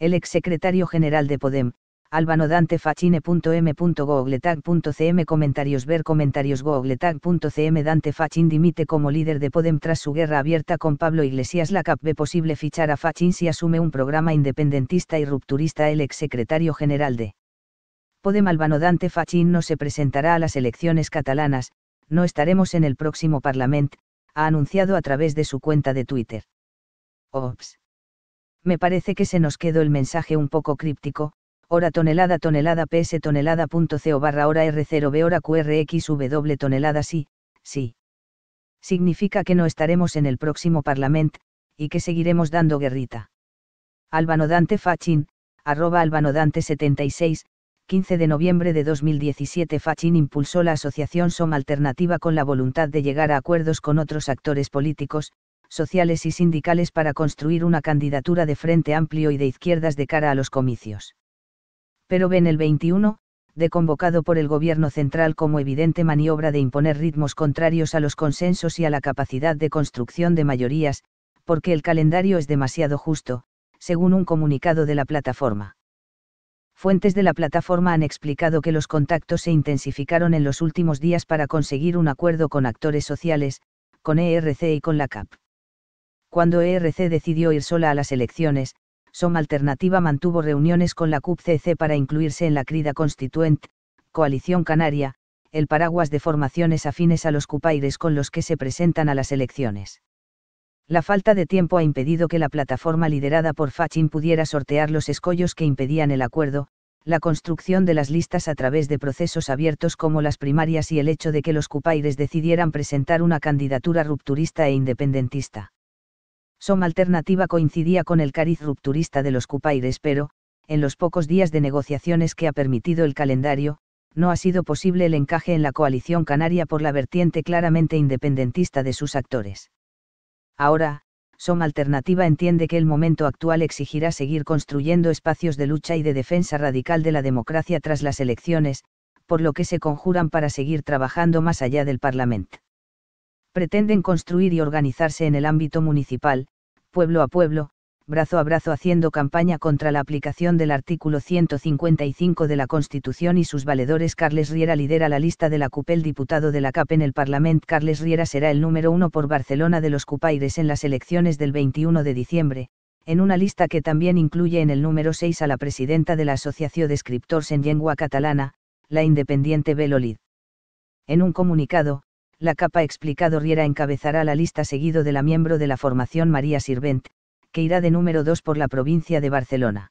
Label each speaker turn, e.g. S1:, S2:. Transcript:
S1: El exsecretario general de Podem, Albano Dante e.m.googletag.cm Comentarios ver comentarios googletag.cm Dante Fachin dimite como líder de Podem tras su guerra abierta con Pablo Iglesias la CAP ve posible fichar a Fachín si asume un programa independentista y rupturista el exsecretario general de Podem Albano Dante Fachin no se presentará a las elecciones catalanas, no estaremos en el próximo Parlament, ha anunciado a través de su cuenta de Twitter. Ops me parece que se nos quedó el mensaje un poco críptico, hora tonelada tonelada ps tonelada.co barra hora r0b hora qrxw tonelada sí, sí. Significa que no estaremos en el próximo Parlament, y que seguiremos dando guerrita. Albanodante Fachin, arroba albanodante 76, 15 de noviembre de 2017 Fachin impulsó la asociación SOM Alternativa con la voluntad de llegar a acuerdos con otros actores políticos, sociales y sindicales para construir una candidatura de frente amplio y de izquierdas de cara a los comicios. Pero ven el 21, de convocado por el gobierno central como evidente maniobra de imponer ritmos contrarios a los consensos y a la capacidad de construcción de mayorías, porque el calendario es demasiado justo, según un comunicado de la plataforma. Fuentes de la plataforma han explicado que los contactos se intensificaron en los últimos días para conseguir un acuerdo con actores sociales, con ERC y con la CAP cuando ERC decidió ir sola a las elecciones, SOM Alternativa mantuvo reuniones con la CUP-CC e para incluirse en la Crida Constituent, Coalición Canaria, el paraguas de formaciones afines a los cupaires con los que se presentan a las elecciones. La falta de tiempo ha impedido que la plataforma liderada por Fachin pudiera sortear los escollos que impedían el acuerdo, la construcción de las listas a través de procesos abiertos como las primarias y el hecho de que los cupaires decidieran presentar una candidatura rupturista e independentista. Som alternativa coincidía con el cariz rupturista de los Cupaires, pero, en los pocos días de negociaciones que ha permitido el calendario, no ha sido posible el encaje en la coalición canaria por la vertiente claramente independentista de sus actores. Ahora, Som Alternativa entiende que el momento actual exigirá seguir construyendo espacios de lucha y de defensa radical de la democracia tras las elecciones, por lo que se conjuran para seguir trabajando más allá del Parlamento. Pretenden construir y organizarse en el ámbito municipal, pueblo a pueblo, brazo a brazo haciendo campaña contra la aplicación del artículo 155 de la Constitución y sus valedores. Carles Riera lidera la lista de la CUP. E, el diputado de la CAP en el Parlament Carles Riera será el número uno por Barcelona de los Cupaires en las elecciones del 21 de diciembre, en una lista que también incluye en el número 6 a la presidenta de la Asociación de Escriptores en Lengua Catalana, la independiente Belolid. En un comunicado, la capa explicado Riera encabezará la lista seguido de la miembro de la formación María Sirvent, que irá de número 2 por la provincia de Barcelona.